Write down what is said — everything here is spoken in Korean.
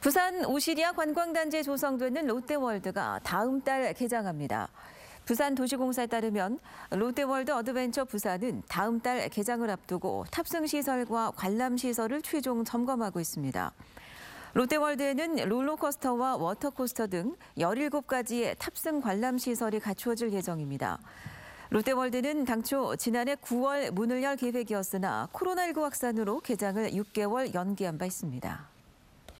부산 오시리아 관광단지에 조성되는 롯데월드가 다음 달 개장합니다. 부산도시공사에 따르면 롯데월드 어드벤처 부산은 다음 달 개장을 앞두고 탑승시설과 관람시설을 최종 점검하고 있습니다. 롯데월드에는 롤러코스터와 워터코스터 등 17가지의 탑승 관람시설이 갖추어질 예정입니다. 롯데월드는 당초 지난해 9월 문을 열 계획이었으나 코로나19 확산으로 개장을 6개월 연기한 바 있습니다.